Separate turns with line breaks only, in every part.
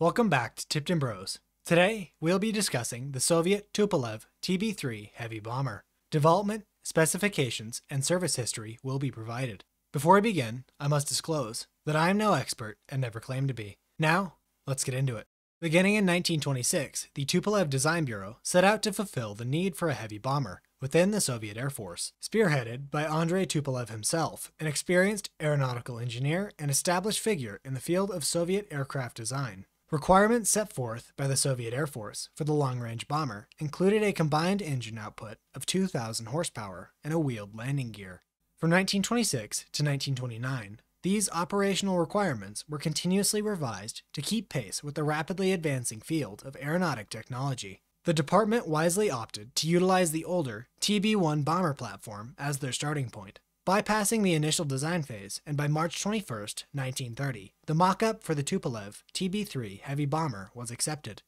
Welcome back to Tipton Bros. Today, we'll be discussing the Soviet Tupolev TB-3 heavy bomber. Development, specifications, and service history will be provided. Before I begin, I must disclose that I am no expert and never claim to be. Now, let's get into it. Beginning in 1926, the Tupolev Design Bureau set out to fulfill the need for a heavy bomber within the Soviet Air Force, spearheaded by Andrei Tupolev himself, an experienced aeronautical engineer and established figure in the field of Soviet aircraft design. Requirements set forth by the Soviet Air Force for the long range bomber included a combined engine output of 2,000 horsepower and a wheeled landing gear. From 1926 to 1929, these operational requirements were continuously revised to keep pace with the rapidly advancing field of aeronautic technology. The department wisely opted to utilize the older TB 1 bomber platform as their starting point, bypassing the initial design phase, and by March 21, 1930, the mock-up for the Tupolev TB-3 heavy bomber was accepted.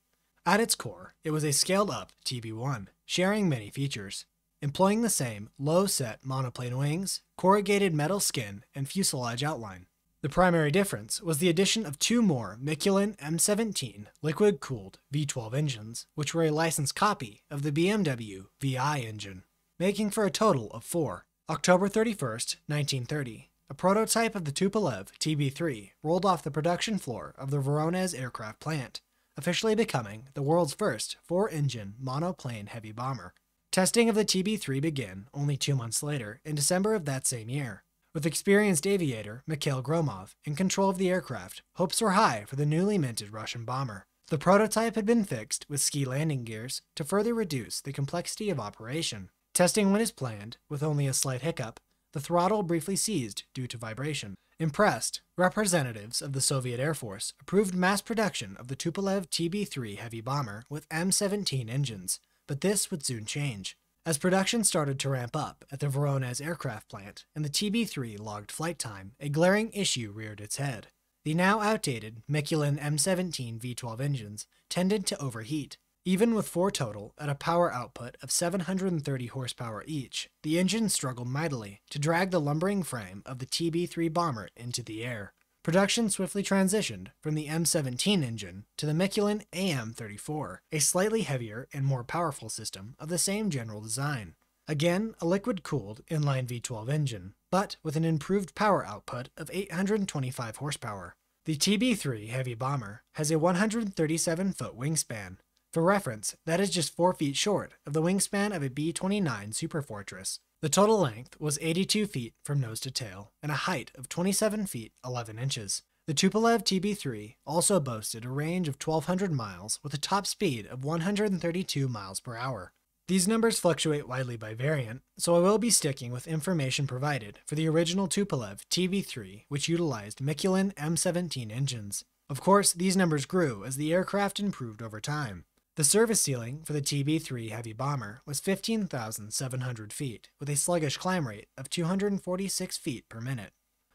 At its core, it was a scaled-up TB-1, sharing many features, employing the same low-set monoplane wings, corrugated metal skin, and fuselage outline. The primary difference was the addition of two more Mikulin M17 liquid-cooled V12 engines, which were a licensed copy of the BMW VI engine, making for a total of four. October 31, 1930, a prototype of the Tupolev TB-3 rolled off the production floor of the Voronezh aircraft plant, officially becoming the world's first four-engine monoplane heavy bomber. Testing of the TB-3 began only two months later, in December of that same year. With experienced aviator Mikhail Gromov in control of the aircraft, hopes were high for the newly minted Russian bomber. The prototype had been fixed with ski landing gears to further reduce the complexity of operation. Testing went as planned, with only a slight hiccup. The throttle briefly seized due to vibration. Impressed, representatives of the Soviet Air Force approved mass production of the Tupolev TB-3 heavy bomber with M-17 engines, but this would soon change. As production started to ramp up at the Voronezh aircraft plant and the TB-3 logged flight time, a glaring issue reared its head. The now outdated Mikulin M17 V-12 engines tended to overheat, even with four total, at a power output of 730 horsepower each, the engines struggled mightily to drag the lumbering frame of the TB3 bomber into the air. Production swiftly transitioned from the M17 engine to the Miculin AM34, a slightly heavier and more powerful system of the same general design. Again, a liquid-cooled inline V12 engine, but with an improved power output of 825 horsepower. The TB3 heavy bomber has a 137-foot wingspan for reference, that is just 4 feet short of the wingspan of a B 29 Superfortress. The total length was 82 feet from nose to tail and a height of 27 feet 11 inches. The Tupolev TB3 also boasted a range of 1200 miles with a top speed of 132 miles per hour. These numbers fluctuate widely by variant, so I will be sticking with information provided for the original Tupolev TB3, which utilized Mikulin M17 engines. Of course, these numbers grew as the aircraft improved over time. The service ceiling for the TB 3 heavy bomber was 15,700 feet, with a sluggish climb rate of 246 feet per minute.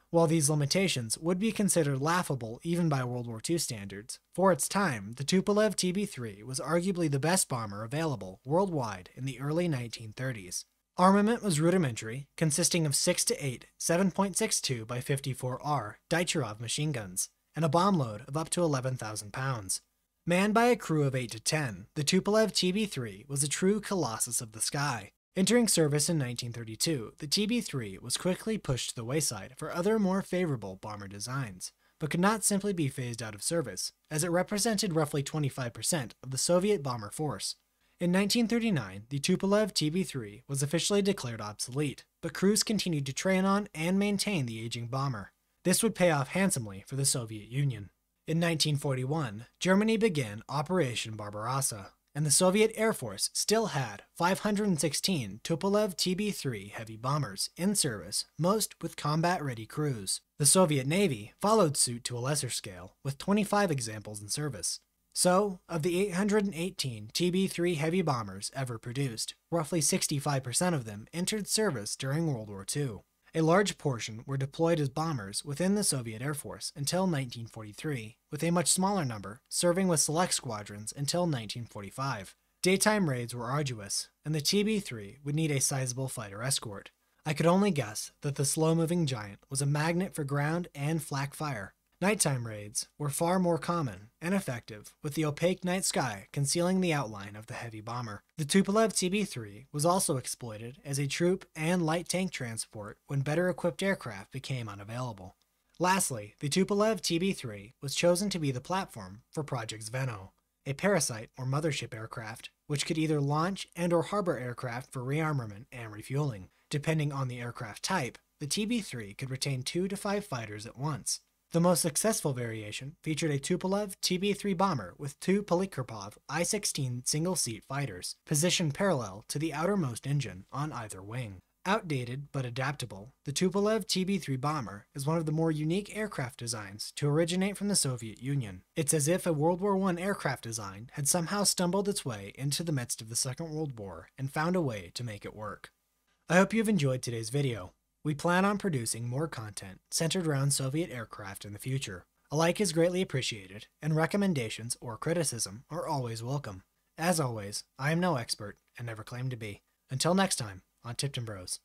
While these limitations would be considered laughable even by World War II standards, for its time, the Tupolev TB 3 was arguably the best bomber available worldwide in the early 1930s. Armament was rudimentary, consisting of 6 to 8 7.62 by 54R Dicharov machine guns, and a bomb load of up to 11,000 pounds. Manned by a crew of 8 to 10, the Tupolev TB-3 was a true colossus of the sky. Entering service in 1932, the TB-3 was quickly pushed to the wayside for other more favorable bomber designs, but could not simply be phased out of service, as it represented roughly 25% of the Soviet bomber force. In 1939, the Tupolev TB-3 was officially declared obsolete, but crews continued to train on and maintain the aging bomber. This would pay off handsomely for the Soviet Union. In 1941, Germany began Operation Barbarossa, and the Soviet Air Force still had 516 Tupolev TB-3 heavy bombers in service, most with combat-ready crews. The Soviet Navy followed suit to a lesser scale, with 25 examples in service. So, of the 818 TB-3 heavy bombers ever produced, roughly 65% of them entered service during World War II. A large portion were deployed as bombers within the Soviet Air Force until 1943, with a much smaller number serving with select squadrons until 1945. Daytime raids were arduous, and the TB 3 would need a sizable fighter escort. I could only guess that the slow moving giant was a magnet for ground and flak fire, Nighttime raids were far more common and effective, with the opaque night sky concealing the outline of the heavy bomber. The Tupolev TB-3 was also exploited as a troop and light tank transport when better equipped aircraft became unavailable. Lastly, the Tupolev TB-3 was chosen to be the platform for Project Zveno, a parasite or mothership aircraft which could either launch and or harbor aircraft for rearmament and refueling. Depending on the aircraft type, the TB-3 could retain 2 to 5 fighters at once, the most successful variation featured a Tupolev TB-3 bomber with two Polikarpov I-16 single-seat fighters positioned parallel to the outermost engine on either wing. Outdated but adaptable, the Tupolev TB-3 bomber is one of the more unique aircraft designs to originate from the Soviet Union. It's as if a World War I aircraft design had somehow stumbled its way into the midst of the Second World War and found a way to make it work. I hope you've enjoyed today's video. We plan on producing more content centered around Soviet aircraft in the future. A like is greatly appreciated, and recommendations or criticism are always welcome. As always, I am no expert and never claim to be. Until next time, on Tipton Bros.